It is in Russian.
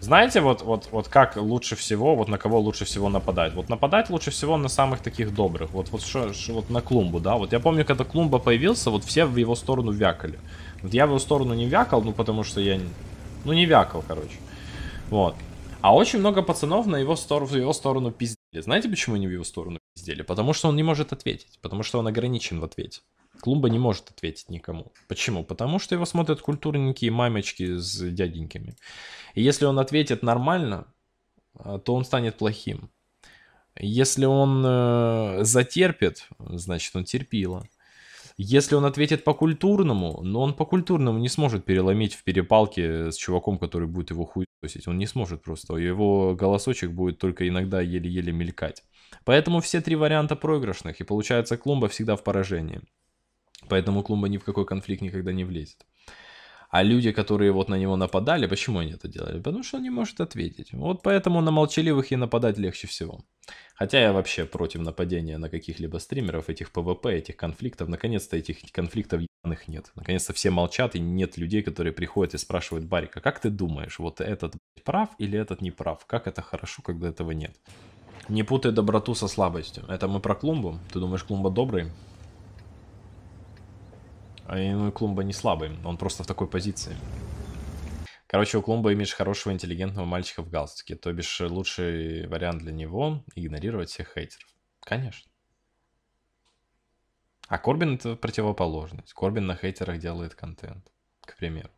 Знаете, вот, вот, вот как лучше всего, вот на кого лучше всего нападать? Вот нападать лучше всего на самых таких добрых. Вот, вот, шо, шо, вот на клумбу, да? Вот я помню, когда клумба появился, вот все в его сторону вякали. Вот я в его сторону не вякал, ну потому что я... Ну не вякал, короче. Вот. А очень много пацанов на его сторону, в его сторону пиздили. Знаете, почему они в его сторону пиздили? Потому что он не может ответить. Потому что он ограничен в ответе. Клумба не может ответить никому. Почему? Потому что его смотрят культурники и мамочки с дяденьками. И если он ответит нормально, а, то он станет плохим. Если он э, затерпит, значит он терпила. Если он ответит по-культурному, но он по-культурному не сможет переломить в перепалке с чуваком, который будет его хуйсить. Он не сможет просто. Его голосочек будет только иногда еле-еле мелькать. Поэтому все три варианта проигрышных, и получается клумба всегда в поражении. Поэтому Клумба ни в какой конфликт никогда не влезет. А люди, которые вот на него нападали, почему они это делали? Потому что он не может ответить. Вот поэтому на молчаливых и нападать легче всего. Хотя я вообще против нападения на каких-либо стримеров, этих ПВП, этих конфликтов. Наконец-то этих конфликтов ебаных нет. Наконец-то все молчат и нет людей, которые приходят и спрашивают Барика, как ты думаешь, вот этот прав или этот не прав? Как это хорошо, когда этого нет? Не путай доброту со слабостью. Это мы про клумбу. Ты думаешь, клумба добрый? Ну а и Клумба не слабый, он просто в такой позиции. Короче, у Клумба имидж хорошего интеллигентного мальчика в галстуке, то бишь э, лучший вариант для него — игнорировать всех хейтеров. Конечно. А Корбин — это противоположность. Корбин на хейтерах делает контент, к примеру.